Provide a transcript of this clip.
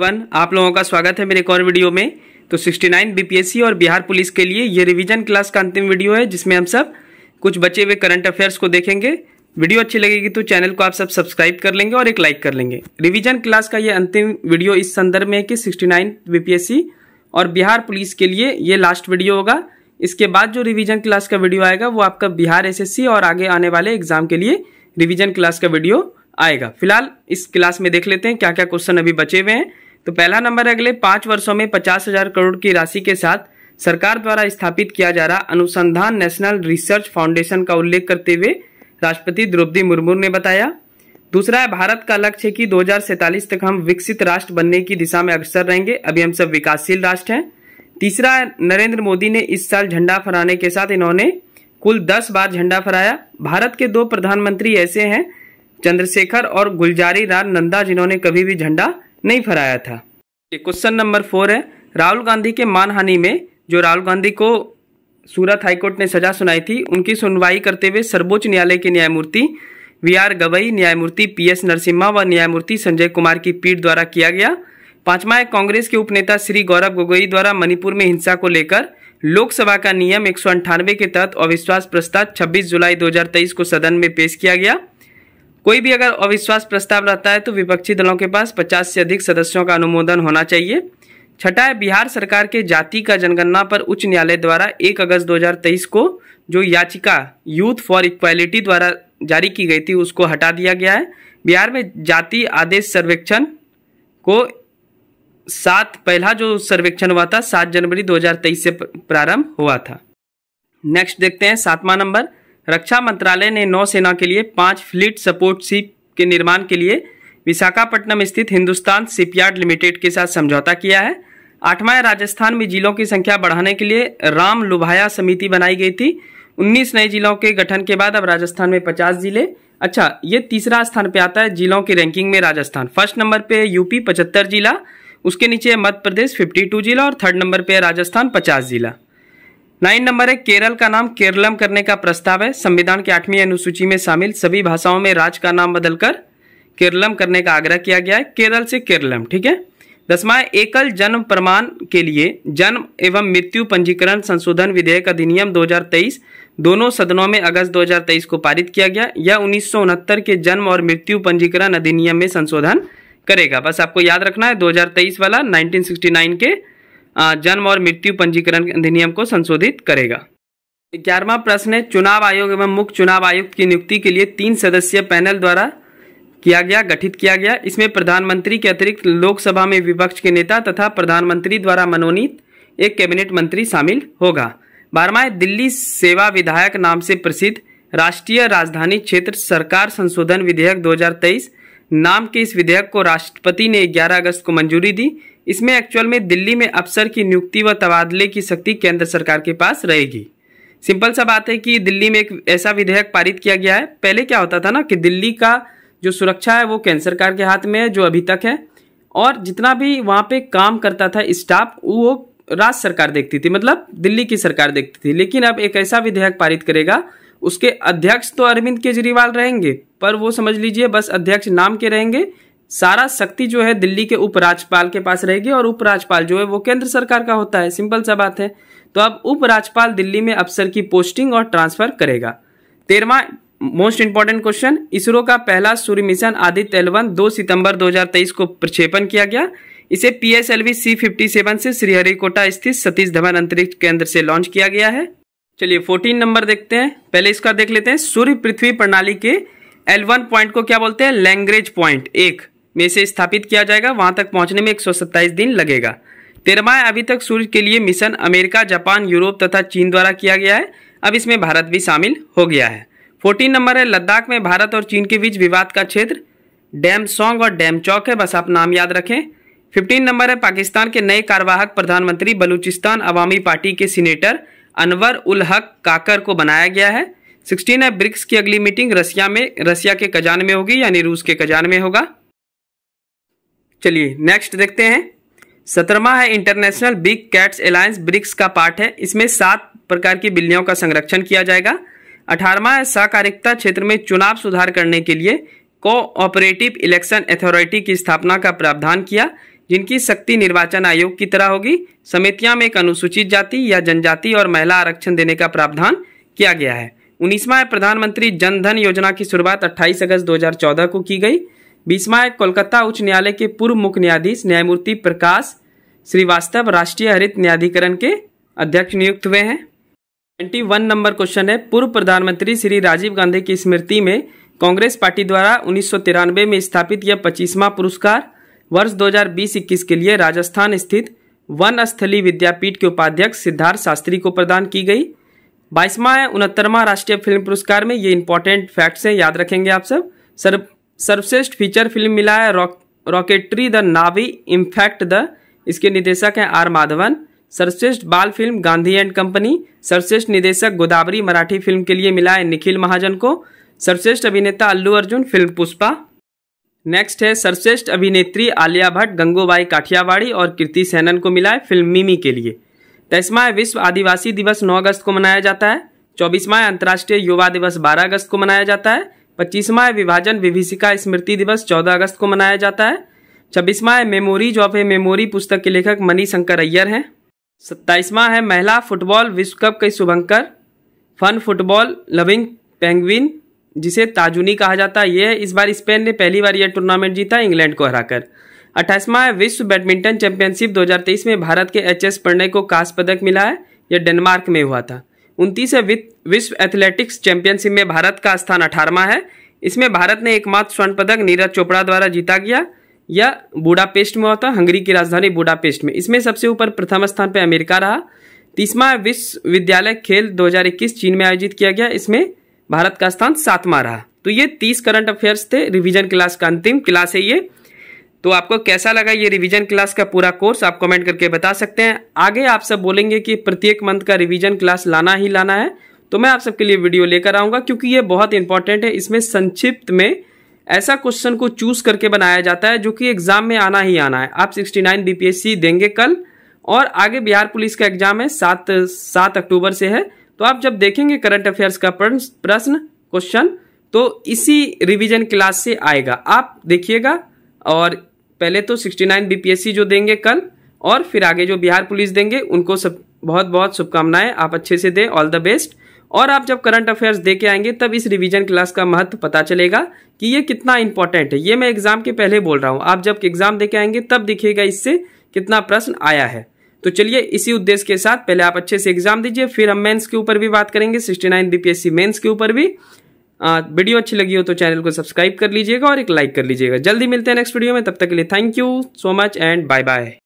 one आप लोगों का स्वागत है मेरे एक और वीडियो में तो 69 बीपीएससी और बिहार पुलिस के लिए ये रिवीजन क्लास का अंतिम वीडियो है जिसमें हम सब कुछ बचे हुए करंट अफेयर्स को देखेंगे वीडियो अच्छी लगेगी तो चैनल को आप सब सब्सक्राइब कर लेंगे और एक लाइक कर लेंगे रिवीजन क्लास का ये अंतिम वीडियो इस संदर्भ में है कि सिक्सटी बीपीएससी और बिहार पुलिस के लिए ये लास्ट वीडियो होगा इसके बाद जो रिविजन क्लास का वीडियो आएगा वो आपका बिहार एस और आगे आने वाले एग्जाम के लिए रिविजन क्लास का वीडियो आएगा फिलहाल इस क्लास में देख लेते हैं क्या क्या क्वेश्चन अभी बचे हुए हैं तो पहला नंबर अगले पांच वर्षों में पचास हजार करोड़ की राशि के साथ सरकार द्वारा स्थापित किया जा रहा अनुसंधान नेशनल रिसर्च फाउंडेशन का उल्लेख करते हुए राष्ट्रपति द्रौपदी मुर्मू ने बताया दूसरा है भारत का लक्ष्य है कि दो तक हम विकसित राष्ट्र बनने की दिशा में अग्रसर रहेंगे अभी हम सब विकासशील राष्ट्र हैं तीसरा है नरेंद्र मोदी ने इस साल झंडा फहराने के साथ इन्होंने कुल दस बार झंडा फहराया भारत के दो प्रधानमंत्री ऐसे हैं चंद्रशेखर और गुलजारी राम नंदा जिन्होंने कभी भी झंडा नहीं फहराया था क्वेश्चन नंबर फोर है राहुल गांधी के मानहानि में जो राहुल गांधी को सूरत हाईकोर्ट ने सजा सुनाई थी उनकी सुनवाई करते हुए सर्वोच्च न्यायालय के न्यायमूर्ति वी आर गवई न्यायमूर्ति पी एस नरसिम्हा व न्यायमूर्ति संजय कुमार की पीठ द्वारा किया गया पांचवा है कांग्रेस के उपनेता श्री गौरव गोगोई द्वारा मणिपुर में हिंसा को लेकर लोकसभा का नियम एक के तहत अविश्वास प्रस्ताव 26 जुलाई 2023 को सदन में पेश किया गया कोई भी अगर अविश्वास प्रस्ताव रहता है तो विपक्षी दलों के पास 50 से अधिक सदस्यों का अनुमोदन होना चाहिए छठा है बिहार सरकार के जाति का जनगणना पर उच्च न्यायालय द्वारा 1 अगस्त 2023 को जो याचिका यूथ फॉर इक्वालिटी द्वारा जारी की गई थी उसको हटा दिया गया है बिहार में जाति आदेश सर्वेक्षण को सात पहला जो सर्वेक्षण हुआ था सात जनवरी 2023 से प्रारंभ हुआ था नेक्स्ट देखते हैं सातवां नंबर रक्षा मंत्रालय ने नौसेना के लिए पाँच फ्लीट सपोर्ट शिप के निर्माण के लिए विशाखापट्टनम स्थित हिंदुस्तान शिपयार्ड लिमिटेड के साथ समझौता किया है आठवां राजस्थान में जिलों की संख्या बढ़ाने के लिए राम लुभाया समिति बनाई गई थी 19 नए जिलों के गठन के बाद अब राजस्थान में 50 जिले अच्छा ये तीसरा स्थान पे आता है जिलों की रैंकिंग में राजस्थान फर्स्ट नंबर पे यूपी पचहत्तर जिला उसके नीचे मध्य प्रदेश 52 जिला और थर्ड नंबर पे राजस्थान 50 जिला नाइन नंबर है केरल का नाम केरलम करने का प्रस्ताव है संविधान की आठवीं अनुसूची में शामिल सभी भाषाओं में राज्य का नाम बदलकर केरलम करने का आग्रह किया गया है केरल से केरलम ठीक है दसवा एकल जन्म प्रमाण के लिए जन्म एवं मृत्यु पंजीकरण संशोधन विधेयक अधिनियम 2023 दोनों सदनों में अगस्त 2023 को पारित किया गया यह उन्नीस के जन्म और मृत्यु पंजीकरण अधिनियम में संशोधन करेगा बस आपको याद रखना है 2023 वाला 1969 के जन्म और मृत्यु पंजीकरण अधिनियम को संशोधित करेगा ग्यारहवा प्रश्न है चुनाव आयोग एवं मुख्य चुनाव आयुक्त की नियुक्ति के लिए तीन सदस्यीय पैनल द्वारा किया गया गठित किया गया इसमें प्रधानमंत्री के अतिरिक्त लोकसभा में विपक्ष के नेता तथा प्रधानमंत्री द्वारा मनोनीत एक कैबिनेट मंत्री शामिल होगा बारहवा दिल्ली सेवा विधायक नाम से प्रसिद्ध राष्ट्रीय राजधानी क्षेत्र सरकार संशोधन विधेयक 2023 नाम के इस विधेयक को राष्ट्रपति ने 11 अगस्त को मंजूरी दी इसमें एक्चुअल में दिल्ली में अफसर की नियुक्ति व तबादले की शक्ति केंद्र सरकार के पास रहेगी सिंपल सा बात है कि दिल्ली में एक ऐसा विधेयक पारित किया गया है पहले क्या होता था ना कि दिल्ली का जो सुरक्षा है वो केंद्र सरकार के हाथ में है जो अभी तक है और जितना भी वहाँ पे काम करता था स्टाफ वो राज्य सरकार देखती थी मतलब दिल्ली की सरकार देखती थी लेकिन अब एक ऐसा विधेयक पारित करेगा उसके अध्यक्ष तो अरविंद केजरीवाल रहेंगे पर वो समझ लीजिए बस अध्यक्ष नाम के रहेंगे सारा शक्ति जो है दिल्ली के उपराज्यपाल के पास रहेगी और उपराज्यपाल जो है वो केंद्र सरकार का होता है सिंपल सा बात है तो अब उपराज्यपाल दिल्ली में अफसर की पोस्टिंग और ट्रांसफर करेगा तेरवा मोस्ट इंपॉर्टेंट क्वेश्चन इसरो का पहला सूर्य मिशन आदित्य एलवन दो सितंबर 2023 को प्रक्षेपण किया गया इसे P S C fifty seven से श्रीहरिकोटा स्थित सतीश धवन अंतरिक्ष केंद्र से लॉन्च किया गया है चलिए फोर्टीन नंबर देखते हैं पहले इसका देख लेते हैं सूर्य पृथ्वी प्रणाली के एल वन पॉइंट को क्या बोलते हैं लैंग्रेज पॉइंट एक में से स्थापित किया जाएगा वहां तक पहुंचने में 127 दिन लगेगा तेरहवा अभी तक सूर्य के लिए मिशन अमेरिका जापान यूरोप तथा चीन द्वारा किया गया है अब इसमें भारत भी शामिल हो गया है फोर्टीन नंबर है लद्दाख में भारत और चीन के बीच विवाद का क्षेत्र डैम सॉन्ग और डैम चौक है बस आप नाम याद रखें फिफ्टीन नंबर है पाकिस्तान के नए कार्यवाहक प्रधानमंत्री बलूचिस्तान अवामी पार्टी के सीनेटर अनवर उल हक काकर को बनाया गया है सिक्सटीन है ब्रिक्स की अगली मीटिंग रसिया में रसिया के कजान में होगी यानी रूस के कजान में होगा चलिए नेक्स्ट देखते हैं सत्रहवा है international big cats alliance BRICS का पार्ट है इसमें सात प्रकार की बिल्लियों का संरक्षण किया जाएगा अठारहवा है सहकारिता क्षेत्र में चुनाव सुधार करने के लिए कोऑपरेटिव इलेक्शन अथॉरिटी की स्थापना का प्रावधान किया जिनकी शक्ति निर्वाचन आयोग की तरह होगी समितियां में एक अनुसूचित जाति या जनजाति और महिला आरक्षण देने का प्रावधान किया गया है उन्नीसवा है प्रधानमंत्री जनधन योजना की शुरुआत 28 अगस्त 2014 को की गई बीसवा है कोलकाता उच्च न्यायालय के पूर्व मुख्य न्यायाधीश न्यायमूर्ति प्रकाश श्रीवास्तव राष्ट्रीय हरित न्यायाधिकरण के अध्यक्ष नियुक्त हुए हैं ट्वेंटी वन नंबर क्वेश्चन है पूर्व प्रधानमंत्री श्री राजीव गांधी की स्मृति में कांग्रेस पार्टी द्वारा उन्नीस में स्थापित यह पच्चीसवां पुरस्कार वर्ष 2020-21 के लिए राजस्थान स्थित वन स्थली विद्यापीठ के उपाध्यक्ष सिद्धार्थ शास्त्री को प्रदान की गई बाईसवा उनहत्तरवा राष्ट्रीय फिल्म पुरस्कार में ये इंपॉर्टेंट फैक्ट्स हैं याद रखेंगे आप सब सर्व सर्वश्रेष्ठ फीचर फिल्म मिला है रॉकेटरी द नावी इम्फैक्ट द इसके निदेशक हैं आर माधवन सर्वश्रेष्ठ बाल फिल्म गांधी एंड कंपनी सर्वश्रेष्ठ निदेशक गोदावरी मराठी फिल्म के लिए मिला है निखिल महाजन को सर्वश्रेष्ठ अभिनेता अल्लू अर्जुन फिल्म पुष्पा नेक्स्ट है सर्वश्रेष्ठ अभिनेत्री आलिया भट्ट गंगोबाई काठियावाड़ी और कीर्ति सेनन को मिला है फिल्म मिमी के लिए तेईसवा विश्व आदिवासी दिवस 9 अगस्त को मनाया जाता है चौबीसवा अंतर्राष्ट्रीय युवा दिवस 12 अगस्त को मनाया जाता है पच्चीसवा विभाजन विभिषिका स्मृति दिवस 14 अगस्त को मनाया जाता है छब्बीसवा है मेमोरीज ऑफ ए मेमोरी पुस्तक के लेखक मनी शंकर अय्यर हैं सत्ताईसवां है महिला फुटबॉल विश्व कप के शुभंकर फन फुटबॉल लविंग पेंगविन जिसे ताजुनी कहा जाता है यह इस बार स्पेन ने पहली बार यह टूर्नामेंट जीता इंग्लैंड को हराकर अट्ठाईसवा विश्व बैडमिंटन चैंपियनशिप 2023 में भारत के एच एस प्रणय को कांस्य पदक मिला है यह डेनमार्क में हुआ था उनतीस विश्व एथलेटिक्स चैंपियनशिप में भारत का स्थान अठारहवा है इसमें भारत ने एकमात्र स्वर्ण पदक नीरज चोपड़ा द्वारा जीता गया यह बूडापेस्ट में हुआ था हंगरी की राजधानी बूडापेस्ट में इसमें सबसे ऊपर प्रथम स्थान पर अमेरिका रहा तीसवा विश्वविद्यालय खेल 2021 चीन में आयोजित किया गया इसमें भारत का स्थान सातवां रहा तो ये तीस करंट अफेयर्स थे रिवीजन क्लास का अंतिम क्लास है ये तो आपको कैसा लगा ये रिवीजन क्लास का पूरा कोर्स आप कमेंट करके बता सकते हैं आगे आप सब बोलेंगे कि प्रत्येक मंथ का रिवीजन क्लास लाना ही लाना है तो मैं आप सबके लिए वीडियो लेकर आऊँगा क्योंकि ये बहुत इंपॉर्टेंट है इसमें संक्षिप्त में ऐसा क्वेश्चन को चूज करके बनाया जाता है जो कि एग्जाम में आना ही आना है आप 69 बीपीएससी देंगे कल और आगे बिहार पुलिस का एग्जाम है सात सात अक्टूबर से है तो आप जब देखेंगे करंट अफेयर्स का प्रश्न क्वेश्चन तो इसी रिवीजन क्लास से आएगा आप देखिएगा और पहले तो 69 बीपीएससी जो देंगे कल और फिर आगे जो बिहार पुलिस देंगे उनको सब बहुत बहुत शुभकामनाएं आप अच्छे से दें ऑल द बेस्ट और आप जब करंट अफेयर्स दे के आएंगे तब इस रिवीजन क्लास का महत्व पता चलेगा कि ये कितना इंपॉर्टेंट है ये मैं एग्जाम के पहले बोल रहा हूँ आप जब एग्जाम दे के आएंगे तब दिखेगा इससे कितना प्रश्न आया है तो चलिए इसी उद्देश्य के साथ पहले आप अच्छे से एग्जाम दीजिए फिर हम मेंस के ऊपर भी बात करेंगे सिक्सटी नाइन बीपीएससी मेन्स के ऊपर भी आ, वीडियो अच्छी लगी हो तो चैनल को सब्सक्राइब कर लीजिएगा और एक लाइक कर लीजिएगा जल्दी मिलते हैं नेक्स्ट वीडियो में तब तक के लिए thank you so much and bye bye